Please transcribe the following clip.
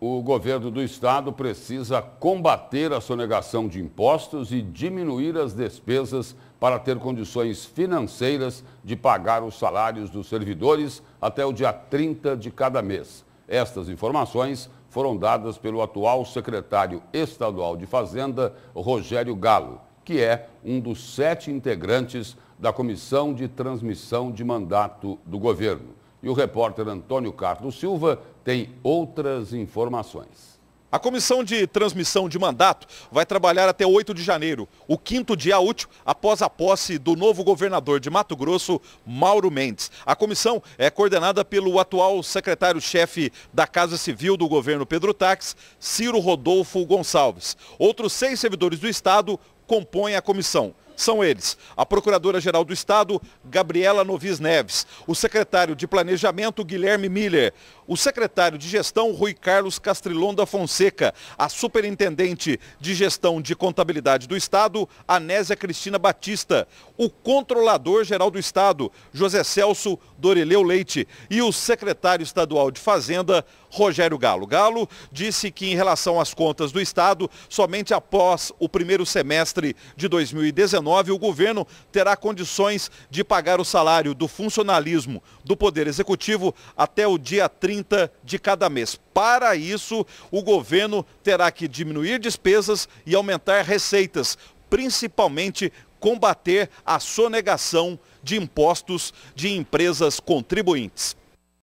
o governo do estado precisa combater a sonegação de impostos e diminuir as despesas para ter condições financeiras de pagar os salários dos servidores até o dia 30 de cada mês. Estas informações foram dadas pelo atual secretário estadual de Fazenda, Rogério Galo, que é um dos sete integrantes da Comissão de Transmissão de Mandato do Governo. E o repórter Antônio Carlos Silva tem outras informações. A comissão de transmissão de mandato vai trabalhar até 8 de janeiro, o quinto dia útil após a posse do novo governador de Mato Grosso, Mauro Mendes. A comissão é coordenada pelo atual secretário-chefe da Casa Civil do governo Pedro Tax, Ciro Rodolfo Gonçalves. Outros seis servidores do Estado compõem a comissão são eles a Procuradora-Geral do Estado, Gabriela Novis Neves, o secretário de Planejamento, Guilherme Miller, o secretário de Gestão, Rui Carlos Castrilonda Fonseca, a Superintendente de Gestão de Contabilidade do Estado, Anésia Cristina Batista, o Controlador-Geral do Estado, José Celso Doreleu Leite e o secretário estadual de Fazenda, Rogério Galo. Galo disse que em relação às contas do Estado, somente após o primeiro semestre de 2019, 2019, o governo terá condições de pagar o salário do funcionalismo do Poder Executivo até o dia 30 de cada mês. Para isso, o governo terá que diminuir despesas e aumentar receitas, principalmente combater a sonegação de impostos de empresas contribuintes.